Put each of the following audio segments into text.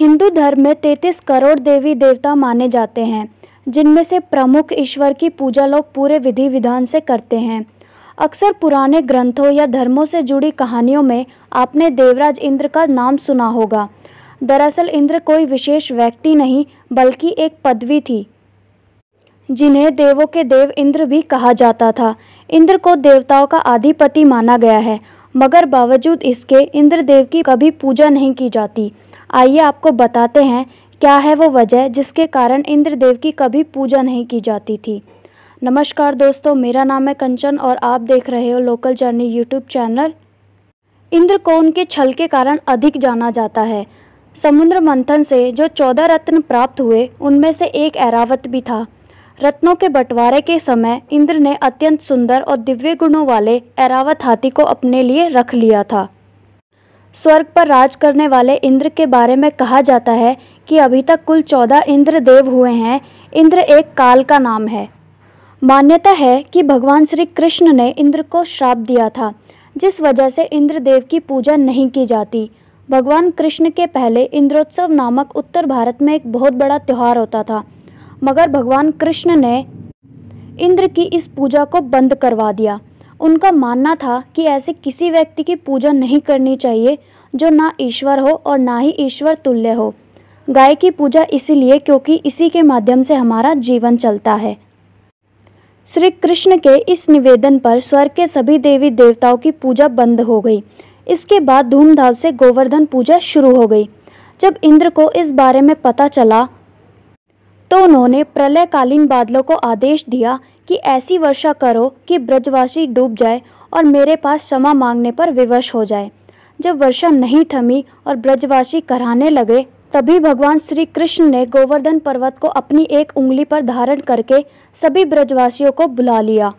हिंदू धर्म में तैतीस करोड़ देवी देवता माने जाते हैं जिनमें से प्रमुख ईश्वर की पूजा लोग पूरे विधि विधान से करते हैं अक्सर पुराने ग्रंथों या धर्मों से जुड़ी कहानियों में आपने देवराज इंद्र का नाम सुना होगा दरअसल इंद्र कोई विशेष व्यक्ति नहीं बल्कि एक पदवी थी जिन्हें देवों के देव इंद्र भी कहा जाता था इंद्र को देवताओं का आधिपति माना गया है मगर बावजूद इसके इंद्रदेव की कभी पूजा नहीं की जाती आइए आपको बताते हैं क्या है वो वजह जिसके कारण इंद्रदेव की कभी पूजा नहीं की जाती थी नमस्कार दोस्तों मेरा नाम है कंचन और आप देख रहे हो लोकल जर्नी यूट्यूब चैनल इंद्र को उनके छल के कारण अधिक जाना जाता है समुद्र मंथन से जो चौदह रत्न प्राप्त हुए उनमें से एक एरावत भी था रत्नों के बंटवारे के समय इंद्र ने अत्यंत सुंदर और दिव्य गुणों वाले ऐरावत हाथी को अपने लिए रख लिया था स्वर्ग पर राज करने वाले इंद्र के बारे में कहा जाता है कि अभी तक कुल चौदह इंद्र देव हुए हैं इंद्र एक काल का नाम है मान्यता है कि भगवान श्री कृष्ण ने इंद्र को श्राप दिया था जिस वजह से इंद्रदेव की पूजा नहीं की जाती भगवान कृष्ण के पहले इंद्रोत्सव नामक उत्तर भारत में एक बहुत बड़ा त्यौहार होता था मगर भगवान कृष्ण ने इंद्र की इस पूजा को बंद करवा दिया उनका मानना था कि ऐसे किसी व्यक्ति की पूजा नहीं करनी चाहिए जो ना ईश्वर हो और ना ही ईश्वर तुल्य हो गाय की पूजा इसीलिए क्योंकि इसी के माध्यम से हमारा जीवन चलता है श्री कृष्ण के इस निवेदन पर स्वर्ग के सभी देवी देवताओं की पूजा बंद हो गई इसके बाद धूमधाम से गोवर्धन पूजा शुरू हो गई जब इंद्र को इस बारे में पता चला उन्होंने प्रलयकालीन बादलों को आदेश दिया कि ऐसी वर्षा करो कि ब्रजवासी डूब जाए और मेरे पास क्षमा मांगने पर विवश हो जाए जब वर्षा नहीं थमी और ब्रजवासी कराने लगे तभी भगवान श्री कृष्ण ने गोवर्धन पर्वत को अपनी एक उंगली पर धारण करके सभी ब्रजवासियों को बुला लिया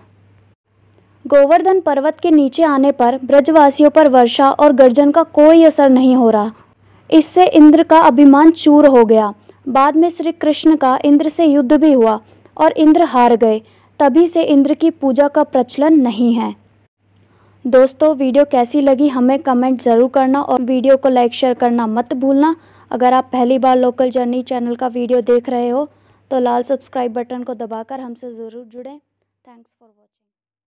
गोवर्धन पर्वत के नीचे आने पर ब्रजवासियों पर वर्षा और गर्जन का कोई असर नहीं हो रहा इससे इंद्र का अभिमान चूर हो गया बाद में श्री कृष्ण का इंद्र से युद्ध भी हुआ और इंद्र हार गए तभी से इंद्र की पूजा का प्रचलन नहीं है दोस्तों वीडियो कैसी लगी हमें कमेंट ज़रूर करना और वीडियो को लाइक शेयर करना मत भूलना अगर आप पहली बार लोकल जर्नी चैनल का वीडियो देख रहे हो तो लाल सब्सक्राइब बटन को दबाकर हमसे ज़रूर जुड़ें थैंक्स फॉर वॉचिंग